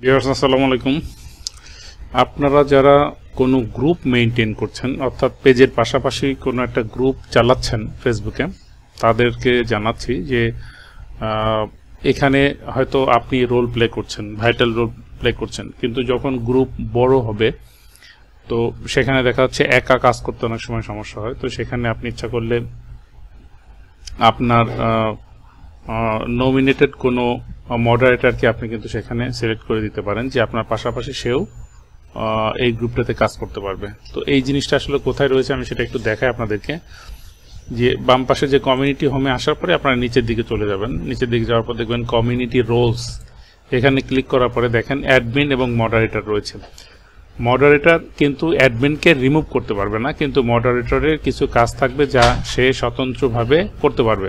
বিহার্স আসসালামু আলাইকুম আপনারা যারা কোনো গ্রুপ মেনটেন করছেন অর্থাৎ পেজের পাশাপাশি কোনো একটা গ্রুপ চালাচ্ছেন ফেসবুকে তাদেরকে জানাচ্ছি যে এখানে হয়তো আপনি রোল প্লে করছেন ভাইটাল রোল প্লে করছেন কিন্তু যখন গ্রুপ বড় হবে তো সেখানে দেখা যাচ্ছে একা কাজ করতে অনেক সময় সমস্যা হয় তো সেখানে আপনি ইচ্ছা করলে আপনার নমিনেটেড কোনো মডারেটারকে আপনি কিন্তু সেখানে সিলেক্ট করে দিতে পারেন যে আপনার পাশাপাশি সেও এই গ্রুপটাতে কাজ করতে পারবে তো এই জিনিসটা আসলে কোথায় রয়েছে আমি সেটা একটু দেখাই আপনাদেরকে যে বাম পাশে যে কমিউনিটি হোমে আসার পরে আপনারা নিচের দিকে চলে যাবেন নিচের দিকে যাওয়ার পর দেখবেন কমিউনিটি রোলস এখানে ক্লিক করার পরে দেখেন অ্যাডমিন এবং মডারেটর রয়েছে মডারেটার কিন্তু অ্যাডমিনকে রিমুভ করতে পারবে না কিন্তু মডারেটরের কিছু কাজ থাকবে যা সে স্বতন্ত্রভাবে করতে পারবে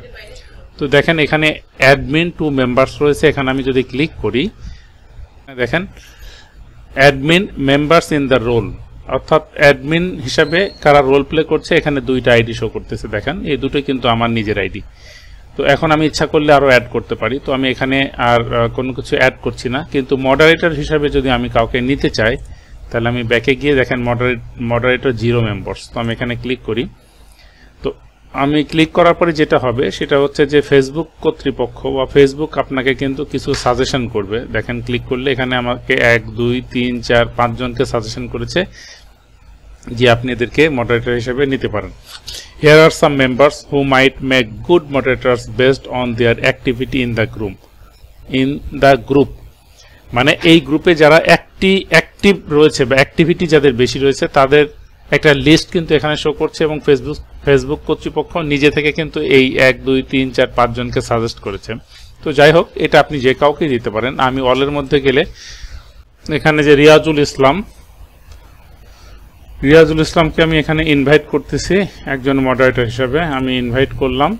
তো দেখেন এখানে অ্যাডমিন টু মেম্বার্স রয়েছে এখানে আমি যদি ক্লিক করি দেখেন admin members in the role অর্থাৎ অ্যাডমিন হিসাবে কারা রোল প্লে করছে এখানে দুইটা আইডি শো করতেছে দেখেন এই দুটোই কিন্তু আমার নিজের আইডি তো এখন আমি ইচ্ছা করলে আরও অ্যাড করতে পারি তো আমি এখানে আর কোনো কিছু অ্যাড করছি না কিন্তু মডারেটর হিসাবে যদি আমি কাউকে নিতে চাই তাহলে আমি ব্যাকে গিয়ে দেখেন মডারেট মডারেটর জিরো মেম্বার্স তো আমি এখানে ক্লিক করি আমি ক্লিক করার পরে যেটা হবে সেটা হচ্ছে যে ফেসবুক কর্তৃপক্ষ বা ফেসবুক আপনাকে কিন্তু কিছু সাজেশন করবে দেখেন ক্লিক করলে এখানে আমাকে এক দুই তিন চার পাঁচজনকে সাজেশন করেছে যে আপনি এদেরকে মডারেটর হিসেবে নিতে পারেন here are some members who might make good moderators based on their activity in the group in the group মানে এই গ্রুপে যারা অ্যাক্টি অ্যাক্টিভ রয়েছে বা অ্যাক্টিভিটি যাদের বেশি রয়েছে তাদের একটা লিস্ট কিন্তু এখানে শো করছে এবং ফেসবুক ফেসবুক কর্তৃপক্ষ নিজে থেকে কিন্তু এই এক দুই তিন চার পাঁচজনকে সাজেস্ট করেছে তো যাই হোক এটা আপনি যে কাউকে দিতে পারেন আমি অলের মধ্যে গেলে এখানে যে রিয়াজুল ইসলাম রিয়াজুল ইসলামকে আমি এখানে ইনভাইট করতেছি একজন মডারেটর হিসাবে আমি ইনভাইট করলাম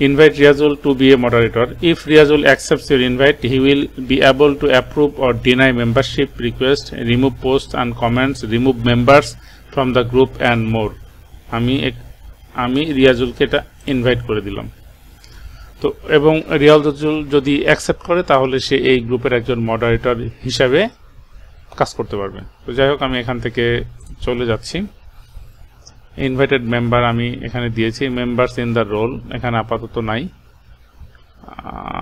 invite Riazul to be a moderator. If Riazul accepts your invite, he will be able to approve or deny membership request, remove posts and comments, remove members from the group and more. আমি আমি রিয়াজুলকে এটা invite করে দিলাম তো এবং রিয়াজুল যদি accept করে তাহলে সে এই গ্রুপের একজন মডারেটর হিসাবে কাজ করতে পারবে তো যাই হোক আমি এখান থেকে চলে যাচ্ছি ইনভাইটেড মেম্বার আমি এখানে দিয়েছি মেম্বার্স ইন দ্য রোল এখানে আপাতত নাই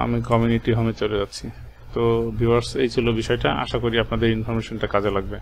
আমি কমিউনিটি হোমে চলে যাচ্ছি তো ভিওয়ার্স এই ছিল বিষয়টা আশা করি আপনাদের ইনফরমেশনটা কাজে লাগবে